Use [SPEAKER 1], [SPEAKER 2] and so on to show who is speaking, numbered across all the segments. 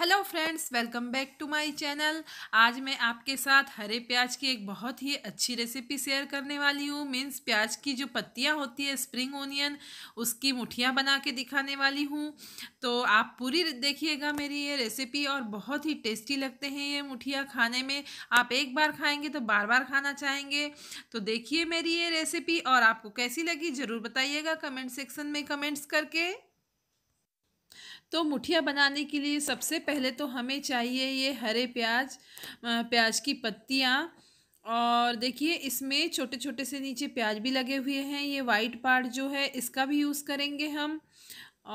[SPEAKER 1] hello friends welcome back to my channel आज मैं आपके साथ हरे प्याज की एक बहुत ही अच्छी रेसिपी शेयर करने वाली हूँ मीन्स प्याज की जो पत्तियाँ होती है स्प्रिंग ओनियन उसकी मुठियाँ बना के दिखाने वाली हूँ तो आप पूरी देखिएगा मेरी ये रेसिपी और बहुत ही टेस्टी लगते हैं ये मुठिया खाने में आप एक बार खाएँगे तो बार बार खाना चाहेंगे तो देखिए मेरी ये रेसिपी और आपको कैसी लगी ज़रूर बताइएगा कमेंट सेक्शन में कमेंट्स करके तो मुठिया बनाने के लिए सबसे पहले तो हमें चाहिए ये हरे प्याज प्याज की पत्तियाँ और देखिए इसमें छोटे छोटे से नीचे प्याज भी लगे हुए हैं ये वाइट पार्ट जो है इसका भी यूज़ करेंगे हम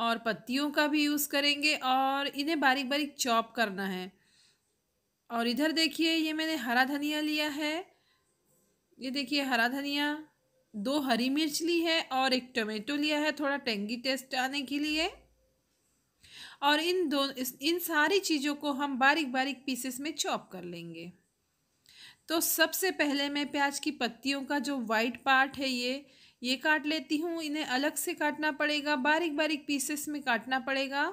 [SPEAKER 1] और पत्तियों का भी यूज़ करेंगे और इन्हें बारीक बारीक चॉप करना है और इधर देखिए ये मैंने हरा धनिया लिया है ये देखिए हरा धनिया दो हरी मिर्च ली है और एक टमेटो लिया है थोड़ा टेंगी टेस्ट आने के लिए और इन दो इन सारी चीज़ों को हम बारीक बारीक पीसेस में चॉप कर लेंगे तो सबसे पहले मैं प्याज की पत्तियों का जो वाइट पार्ट है ये ये काट लेती हूँ इन्हें अलग से काटना पड़ेगा बारीक बारीक पीसेस में काटना पड़ेगा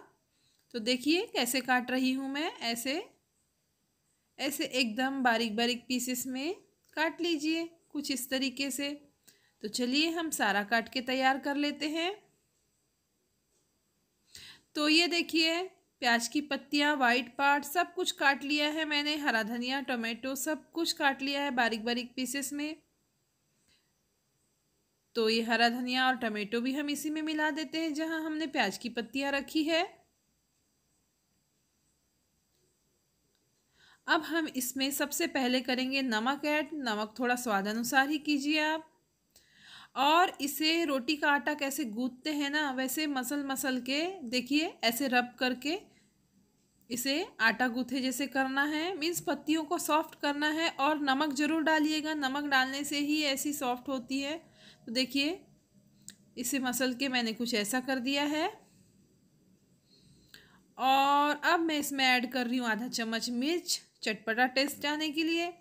[SPEAKER 1] तो देखिए कैसे काट रही हूँ मैं ऐसे ऐसे एकदम बारीक बारीक पीसेस में काट लीजिए कुछ इस तरीके से तो चलिए हम सारा काट के तैयार कर लेते हैं तो ये देखिए प्याज की पत्तियाँ वाइट पार्ट सब कुछ काट लिया है मैंने हरा धनिया टोमेटो सब कुछ काट लिया है बारीक बारीक पीसेस में तो ये हरा धनिया और टमेटो भी हम इसी में मिला देते हैं जहाँ हमने प्याज की पत्तियाँ रखी है अब हम इसमें सबसे पहले करेंगे नमक ऐड नमक थोड़ा स्वाद अनुसार ही कीजिए आप और इसे रोटी का आटा कैसे गूंथते हैं ना वैसे मसल मसल के देखिए ऐसे रब करके इसे आटा गूंथे जैसे करना है मीन्स पत्तियों को सॉफ्ट करना है और नमक ज़रूर डालिएगा नमक डालने से ही ऐसी सॉफ्ट होती है तो देखिए इसे मसल के मैंने कुछ ऐसा कर दिया है और अब मैं इसमें ऐड कर रही हूँ आधा चम्मच मिर्च चटपटा टेस्ट आने के लिए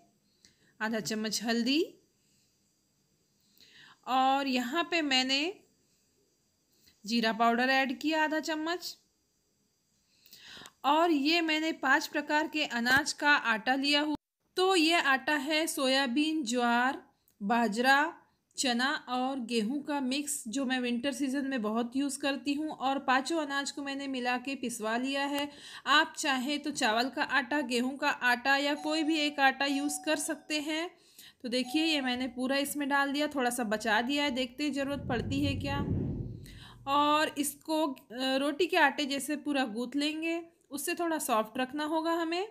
[SPEAKER 1] आधा चम्मच हल्दी और यहाँ पे मैंने जीरा पाउडर ऐड किया आधा चम्मच और ये मैंने पांच प्रकार के अनाज का आटा लिया हुआ तो ये आटा है सोयाबीन ज्वार बाजरा चना और गेहूं का मिक्स जो मैं विंटर सीजन में बहुत यूज़ करती हूं और पांचों अनाज को मैंने मिला के पिसवा लिया है आप चाहें तो चावल का आटा गेहूं का आटा या कोई भी एक आटा यूज़ कर सकते हैं तो देखिए ये मैंने पूरा इसमें डाल दिया थोड़ा सा बचा दिया है देखते हैं ज़रूरत पड़ती है क्या और इसको रोटी के आटे जैसे पूरा गूँथ लेंगे उससे थोड़ा सॉफ्ट रखना होगा हमें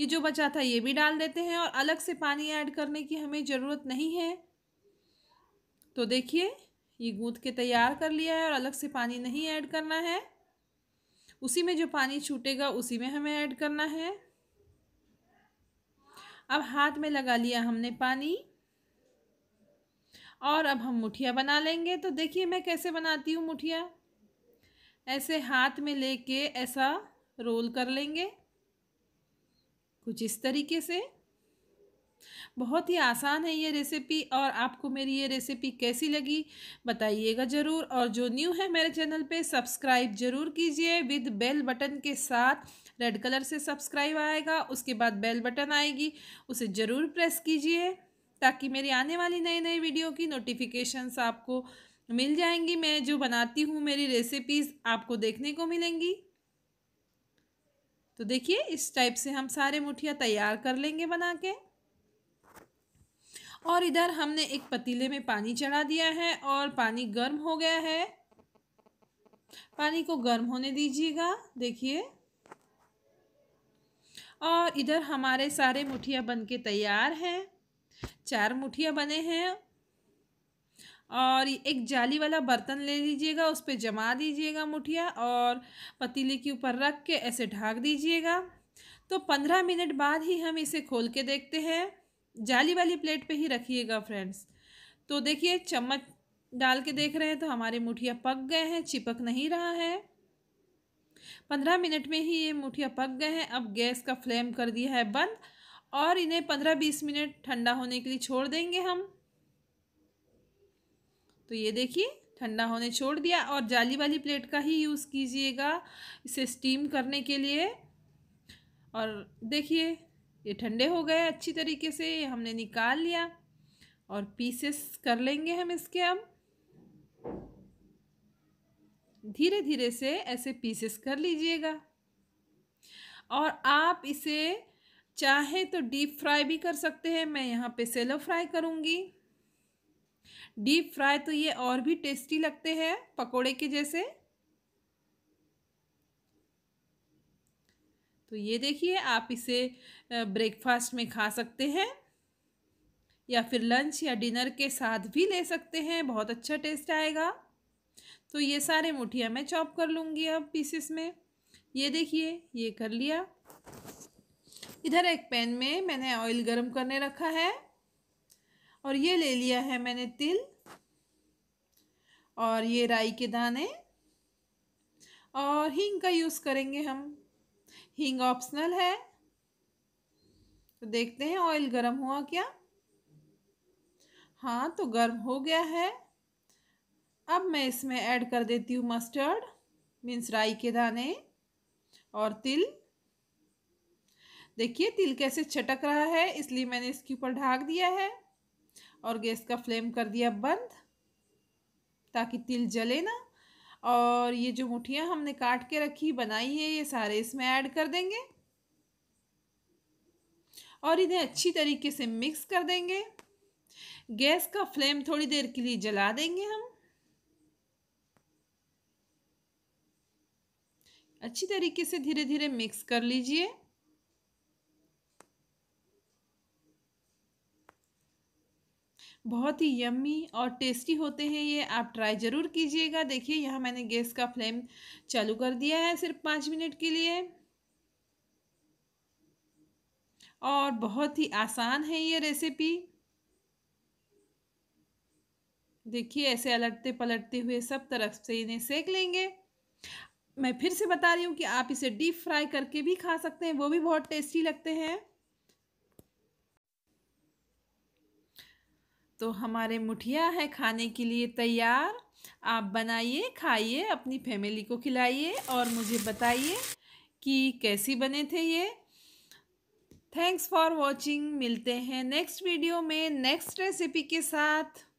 [SPEAKER 1] ये जो बचा था ये भी डाल देते हैं और अलग से पानी ऐड करने की हमें ज़रूरत नहीं है तो देखिए ये गूँथ के तैयार कर लिया है और अलग से पानी नहीं ऐड करना है उसी में जो पानी छूटेगा उसी में हमें ऐड करना है अब हाथ में लगा लिया हमने पानी और अब हम मुठिया बना लेंगे तो देखिए मैं कैसे बनाती हूँ मुठिया ऐसे हाथ में लेके ऐसा रोल कर लेंगे कुछ इस तरीके से बहुत ही आसान है ये रेसिपी और आपको मेरी ये रेसिपी कैसी लगी बताइएगा ज़रूर और जो न्यू है मेरे चैनल पे सब्सक्राइब ज़रूर कीजिए विद बेल बटन के साथ रेड कलर से सब्सक्राइब आएगा उसके बाद बेल बटन आएगी उसे ज़रूर प्रेस कीजिए ताकि मेरी आने वाली नई नई वीडियो की नोटिफिकेशंस आपको मिल जाएंगी मैं जो बनाती हूँ मेरी रेसिपीज़ आपको देखने को मिलेंगी तो देखिए इस टाइप से हम सारे मुठिया तैयार कर लेंगे बना के और इधर हमने एक पतीले में पानी चढ़ा दिया है और पानी गर्म हो गया है पानी को गर्म होने दीजिएगा देखिए और इधर हमारे सारे मुठिया बन के तैयार हैं चार मुठिया बने हैं और एक जाली वाला बर्तन ले लीजिएगा उस पर जमा दीजिएगा मुठिया और पतीले के ऊपर रख के ऐसे ढाक दीजिएगा तो पंद्रह मिनट बाद ही हम इसे खोल के देखते हैं जाली वाली प्लेट पे ही रखिएगा फ्रेंड्स तो देखिए चम्मच डाल के देख रहे हैं तो हमारे मुठिया पक गए हैं चिपक नहीं रहा है पंद्रह मिनट में ही ये मुठिया पक गए हैं अब गैस का फ्लेम कर दिया है बंद और इन्हें पंद्रह बीस मिनट ठंडा होने के लिए छोड़ देंगे हम तो ये देखिए ठंडा होने छोड़ दिया और जाली वाली प्लेट का ही यूज़ कीजिएगा इसे स्टीम करने के लिए और देखिए ये ठंडे हो गए अच्छी तरीके से ये हमने निकाल लिया और पीसेस कर लेंगे हम इसके अब धीरे धीरे से ऐसे पीसेस कर लीजिएगा और आप इसे चाहे तो डीप फ्राई भी कर सकते हैं मैं यहाँ पे सेलो फ्राई करूँगी डीप फ्राई तो ये और भी टेस्टी लगते हैं पकोड़े के जैसे तो ये देखिए आप इसे ब्रेकफास्ट में खा सकते हैं या फिर लंच या डिनर के साथ भी ले सकते हैं बहुत अच्छा टेस्ट आएगा तो ये सारे मुठियाँ मैं चॉप कर लूँगी अब पीसेस में ये देखिए ये कर लिया इधर एक पैन में मैंने ऑयल गर्म करने रखा है और ये ले लिया है मैंने तिल और ये राई के दाने और हींग का यूज़ करेंगे हम हींग ऑप्शनल है तो देखते हैं ऑयल गर्म हुआ क्या हाँ तो गर्म हो गया है अब मैं इसमें ऐड कर देती हूँ मस्टर्ड मीन्स राई के दाने और तिल देखिए तिल कैसे छटक रहा है इसलिए मैंने इसके ऊपर ढाक दिया है और गैस का फ्लेम कर दिया बंद ताकि तिल जले ना और ये जो मुठियाँ हमने काट के रखी बनाई है ये सारे इसमें ऐड कर देंगे और इन्हें अच्छी तरीके से मिक्स कर देंगे गैस का फ्लेम थोड़ी देर के लिए जला देंगे हम अच्छी तरीके से धीरे धीरे मिक्स कर लीजिए बहुत ही यम्मी और टेस्टी होते हैं ये आप ट्राई ज़रूर कीजिएगा देखिए यहाँ मैंने गैस का फ्लेम चालू कर दिया है सिर्फ पाँच मिनट के लिए और बहुत ही आसान है ये रेसिपी देखिए ऐसे अलटते पलटते हुए सब तरफ से इन्हें सेक लेंगे मैं फिर से बता रही हूँ कि आप इसे डीप फ्राई करके भी खा सकते हैं वो भी बहुत टेस्टी लगते हैं तो हमारे मुठिया है खाने के लिए तैयार आप बनाइए खाइए अपनी फैमिली को खिलाइए और मुझे बताइए कि कैसी बने थे ये थैंक्स फॉर वॉचिंग मिलते हैं नेक्स्ट वीडियो में नेक्स्ट रेसिपी के साथ